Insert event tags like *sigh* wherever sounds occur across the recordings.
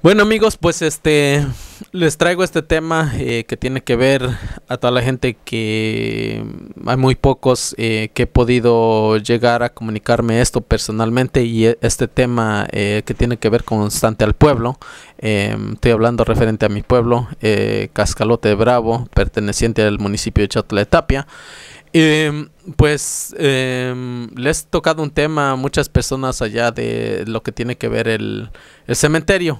Bueno amigos, pues este les traigo este tema eh, que tiene que ver a toda la gente que mm, hay muy pocos eh, que he podido llegar a comunicarme esto personalmente y e, este tema eh, que tiene que ver constante al pueblo. Em, estoy hablando referente a mi pueblo, Cascalote Bravo, perteneciente al municipio de Chotla em, pues em, les he tocado un tema a muchas personas allá de lo que tiene que ver el cementerio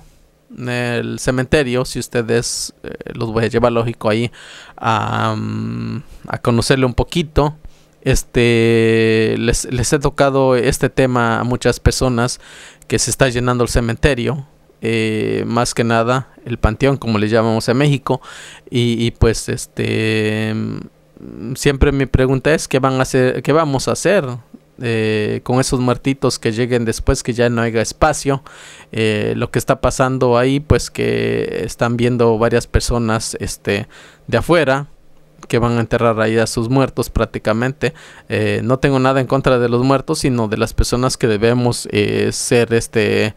el cementerio, si ustedes eh, los voy a llevar lógico ahí a, mm, a conocerle un poquito. Este les, he tocado este tema a muchas personas que se está llenando el cementerio. Eh, más que nada el panteón como le llamamos a México y, y pues este mm, siempre mi pregunta es qué van a hacer qué vamos a hacer eh, con esos muertitos que lleguen después, que ya no haya espacio. Eh, lo que está pasando ahí, pues que están viendo varias personas este, de afuera que van a enterrar ahí a sus muertos prácticamente. Eh, no tengo nada en contra de los muertos, sino de las personas que debemos ser este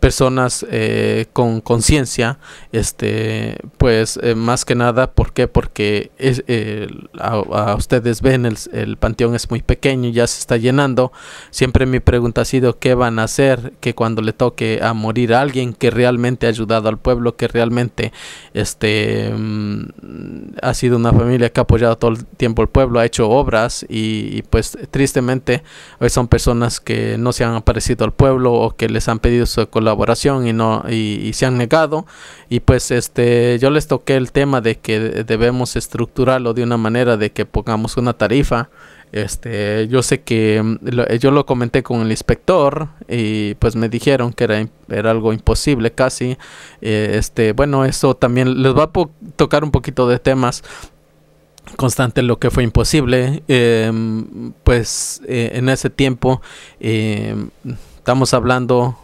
personas eh, con conciencia, este, pues eh, más que nada, ¿por qué? Porque eh, a, ustedes ven, el, panteón es muy pequeño, y ya se está llenando. Siempre mi pregunta ha sido, ¿qué van a hacer que cuando le toque a morir a alguien que realmente ha ayudado al pueblo, que realmente este, mm, ha sido una familia que ha apoyado todo el tiempo al pueblo, ha hecho obras y, pues tristemente son personas que no se han aparecido al pueblo o que les han pedido su colaboración colaboración y no y, se han negado y pues este yo les toqué el tema de que debemos estructurarlo de una manera de que pongamos una tarifa este yo sé que mm, eh, yo lo comenté con el inspector y pues me dijeron que era, era algo imposible casi eh, este bueno eso también les va a tocar un poquito de temas constante lo que fue imposible em, pues eh, en ese tiempo em, estamos hablando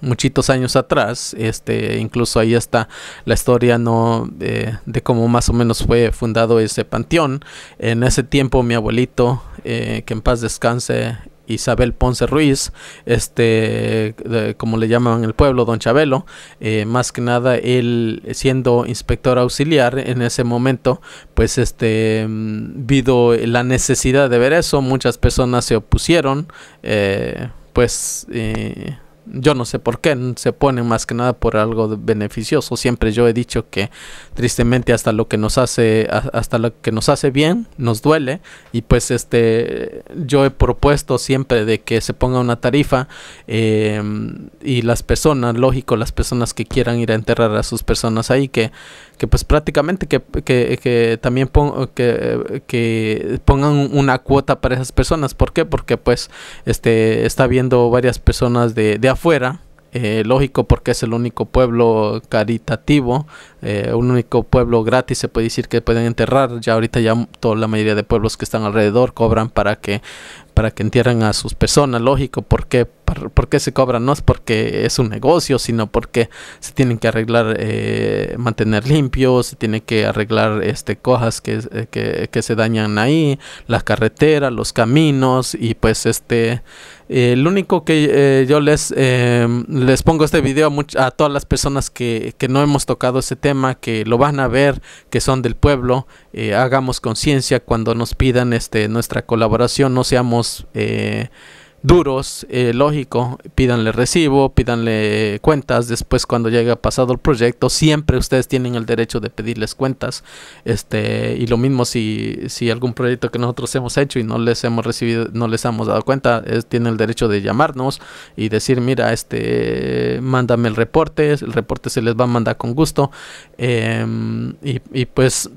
muchitos años atrás, este, incluso ahí está la historia no de, cómo más o menos fue fundado ese panteón. En ese tiempo mi abuelito, eh, que en paz descanse, Isabel Ponce Ruiz, este, como le llamaban en el pueblo, don Chabelo, eh, más que nada él siendo inspector auxiliar en ese momento, pues este, mm, vido la necesidad de ver eso, muchas personas se opusieron, eh, pues... Eh, yo no sé por qué se ponen más que nada por algo beneficioso. Siempre yo he dicho que tristemente hasta lo que nos hace hasta lo que nos hace bien nos duele y pues este yo he propuesto siempre de que se ponga una tarifa em, y las personas, lógico, las personas que quieran ir a enterrar a sus personas ahí que que pues prácticamente que, que, que también que, que, pongan una cuota para esas personas. ¿Por qué? Porque pues este está viendo varias personas de, de fuera, eh, lógico porque es el único pueblo caritativo, eh, un único pueblo gratis, se puede decir que pueden enterrar, ya ahorita ya toda la mayoría de pueblos que están alrededor cobran para que, para que entierren a sus personas, lógico, porque por, qué se cobra no es porque es un negocio, sino porque se tienen que arreglar, eh, mantener limpio, se tiene que arreglar este, cojas eh, que, se dañan ahí, la carreteras, los caminos y pues este... Eh, lo único que yo les, em, les pongo este video a, todas las personas que, no hemos tocado ese tema, que lo van a ver, que son del pueblo, hagamos conciencia cuando nos pidan este, nuestra colaboración, no seamos... Eh, duros, eh, lógico, pídanle recibo, pídanle cuentas, después cuando llega pasado el proyecto, siempre ustedes tienen el derecho de pedirles cuentas, este, y lo mismo si, si algún proyecto que nosotros hemos hecho y no les hemos recibido, no les hemos dado cuenta, es, tienen el derecho de llamarnos y decir, mira, este, mándame el reporte, el reporte se les va a mandar con gusto, em, y, y pues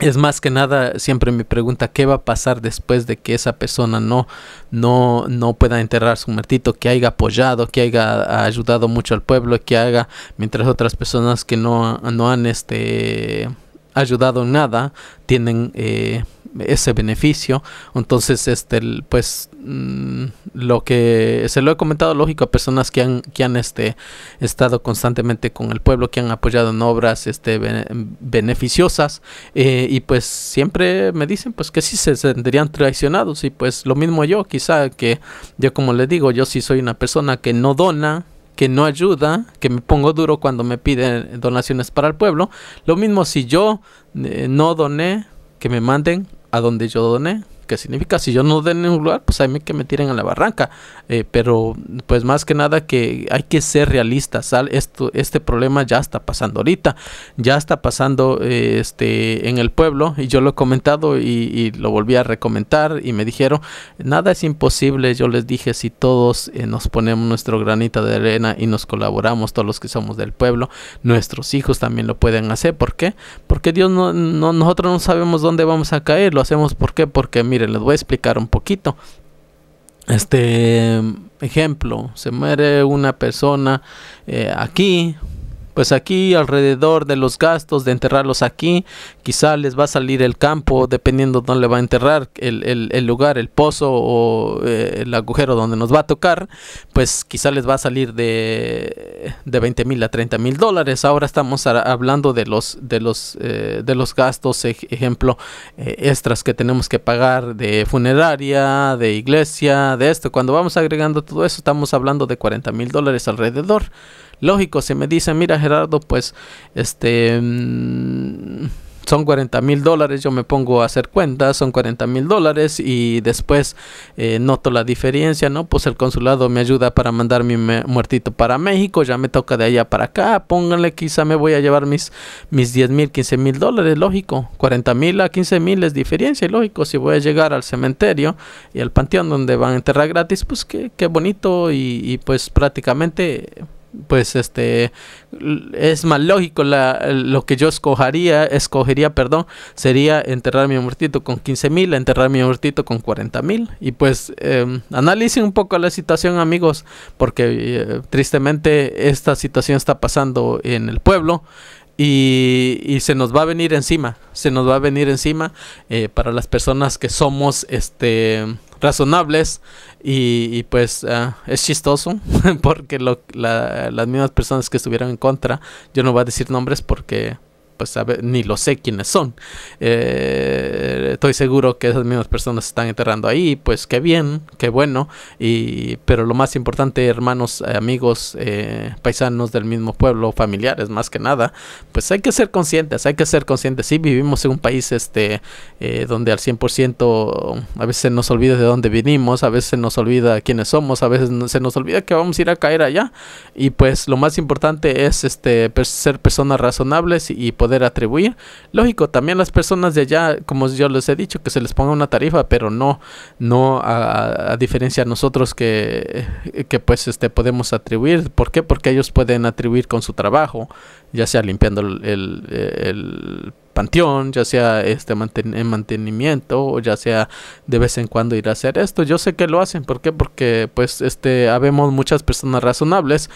es más que nada siempre me pregunta, ¿qué va a pasar después de que esa persona no, no, no pueda enterrar su martito? que haya apoyado, que haya ayudado mucho al pueblo, que haga, mientras otras personas que no, no han este, ayudado en nada, tienen... Eh, ese beneficio. Entonces, este, pues mm, lo que se lo he comentado lógico a personas que han, que han este, estado constantemente con el pueblo, que han apoyado en obras este, beneficiosas eh, y pues siempre me dicen pues que sí se sentirían traicionados y pues lo mismo yo, quizá que yo como les digo, yo sí soy una persona que no dona, que no ayuda, que me pongo duro cuando me piden donaciones para el pueblo. Lo mismo si yo eh, no doné, que me manden a donde yo doné qué significa si yo no den en un lugar, pues mí que me tiren a la barranca. Eh, pero pues más que nada que hay que ser realistas. Esto, este problema ya está pasando ahorita, ya está pasando eh, este, en el pueblo y yo lo he comentado y, lo volví a recomendar y me dijeron, nada es imposible, yo les dije, si todos eh, nos ponemos nuestro granito de arena y nos colaboramos, todos los que somos del pueblo, nuestros hijos también lo pueden hacer. ¿Por qué? Porque Dios no, nosotros no sabemos dónde vamos a caer, lo hacemos ¿por qué? porque Mire, les voy a explicar un poquito. Este ejemplo, se muere una persona eh, aquí, pues aquí alrededor de los gastos de enterrarlos aquí, quizá les va a salir el campo, dependiendo de dónde va a enterrar el, el, lugar, el pozo o eh, el agujero donde nos va a tocar, pues quizá les va a salir de, de 20 mil a 30 mil dólares. Ahora estamos hablando de los, de los, eh, de los gastos, ejemplo, eh, extras que tenemos que pagar de funeraria, de iglesia, de esto. Cuando vamos agregando todo eso, estamos hablando de 40 mil dólares alrededor. Lógico, si me dicen, mira Gerardo, pues este... Mm, son 40 mil dólares, yo me pongo a hacer cuentas, son 40 mil dólares y después eh, noto la diferencia, ¿no? Pues el consulado me ayuda para mandar mi muertito para México, ya me toca de allá para acá, pónganle, quizá me voy a llevar mis, mis 10 mil, 15 mil dólares, lógico, 40 mil a 15 mil es diferencia, lógico, si voy a llegar al cementerio y al panteón donde van a enterrar gratis, pues qué, qué bonito y, y pues prácticamente pues este es más lógico la, lo que yo escogería escogería perdón sería enterrar mi muertito con 15 mil enterrar mi muertito con 40 mil y pues eh, analicen un poco la situación amigos porque eh, tristemente esta situación está pasando en el pueblo y, y, se nos va a venir encima se nos va a venir encima eh, para las personas que somos este razonables y, pues ah, es chistoso *laughs* porque lo, las mismas personas que estuvieron en contra, yo no voy a decir nombres porque pues ni lo sé quiénes son. Eh, estoy seguro que esas mismas personas están enterrando ahí, pues qué bien, qué bueno. Y, pero lo más importante, hermanos, eh, amigos, eh, paisanos del mismo pueblo, familiares más que nada, pues hay que ser conscientes, hay que ser conscientes. Si vivimos en un país este, donde al 100% a veces nos olvida de dónde vinimos, a veces nos olvida quiénes somos, a veces se nos olvida que vamos a ir a caer allá. Y pues lo más importante es este, ser personas razonables y poder pues, poder atribuir. Lógico, también las personas de allá, como yo les he dicho, que se les ponga una tarifa, pero no, no a, diferencia de nosotros que, pues este, podemos atribuir. ¿Por qué? Porque ellos pueden atribuir con su trabajo, ya sea limpiando el, el, panteón, ya sea este mantenimiento o ya sea de vez en cuando ir a hacer esto. Yo sé que lo hacen, ¿por qué? Porque pues este habemos muchas personas razonables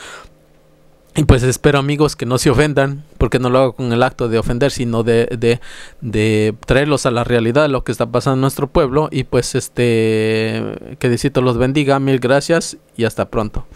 y pues espero amigos que no se ofendan, porque no lo hago con el acto de ofender, sino de, de, traerlos a la realidad de lo que está pasando en nuestro pueblo. Y pues este, que Diosito los bendiga, mil gracias y hasta pronto.